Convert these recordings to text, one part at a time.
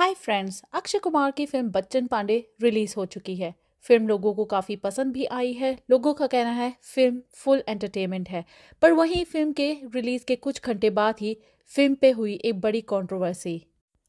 hi friends Akshay Kumar की film Bachchan Pandey release हो चुकी है फिल्म लोगों को काफ़ी पसंद भी आई है लोगों का कहना है फिल्म फुल एंटरटेनमेंट है पर वहीं फिल्म के रिलीज़ के कुछ घंटे बाद ही फिल्म पे हुई एक बड़ी कंट्रोवर्सी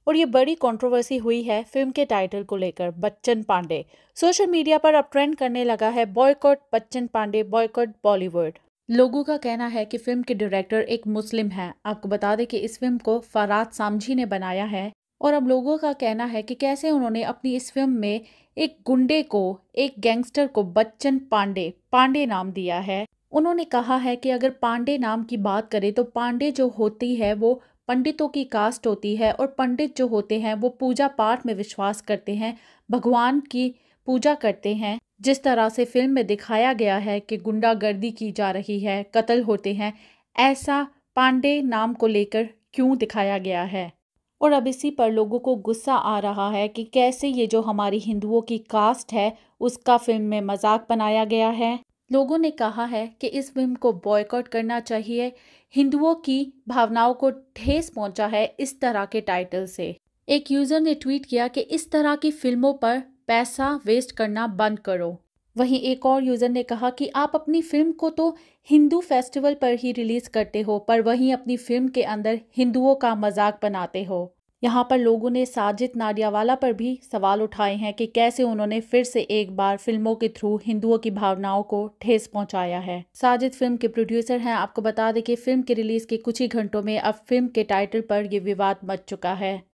और ये बड़ी कंट्रोवर्सी हुई है फिल्म के टाइटल को लेकर बच्चन पांडे सोशल मीडिया पर अब ट्रेंड करने लगा है boycott Bachchan Pandey boycott Bollywood लोगों का कहना है कि फिल्म के डायरेक्टर एक मुस्लिम हैं आपको बता दें कि इस फिल्म को फराद सामझी ने बनाया है और अब लोगों का कहना है कि कैसे उन्होंने अपनी इस फिल्म में एक गुंडे को एक गैंगस्टर को बच्चन पांडे पांडे नाम दिया है उन्होंने कहा है कि अगर पांडे नाम की बात करें तो पांडे जो होती है वो पंडितों की कास्ट होती है और पंडित जो होते हैं वो पूजा पाठ में विश्वास करते हैं भगवान की पूजा करते हैं जिस तरह से फिल्म में दिखाया गया है कि गुंडागर्दी की जा रही है कत्ल होते हैं ऐसा पांडे नाम को लेकर क्यों दिखाया गया है और अब इसी पर लोगों को गुस्सा आ रहा है कि कैसे ये जो हमारी हिंदुओं की कास्ट है उसका फिल्म में मजाक बनाया गया है लोगों ने कहा है कि इस फिल्म को बॉयकॉट करना चाहिए हिंदुओं की भावनाओं को ठेस पहुंचा है इस तरह के टाइटल से एक यूज़र ने ट्वीट किया कि इस तरह की फिल्मों पर पैसा वेस्ट करना बंद करो वहीं एक और यूज़र ने कहा कि आप अपनी फिल्म को तो हिंदू फेस्टिवल पर ही रिलीज़ करते हो पर वहीं अपनी फिल्म के अंदर हिंदुओं का मजाक बनाते हो यहाँ पर लोगों ने साजिद नाडियावाला पर भी सवाल उठाए हैं कि कैसे उन्होंने फिर से एक बार फिल्मों के थ्रू हिंदुओं की भावनाओं को ठेस पहुंचाया है साजिद फिल्म के प्रोड्यूसर हैं आपको बता दें कि फिल्म के रिलीज के कुछ ही घंटों में अब फिल्म के टाइटल पर यह विवाद मच चुका है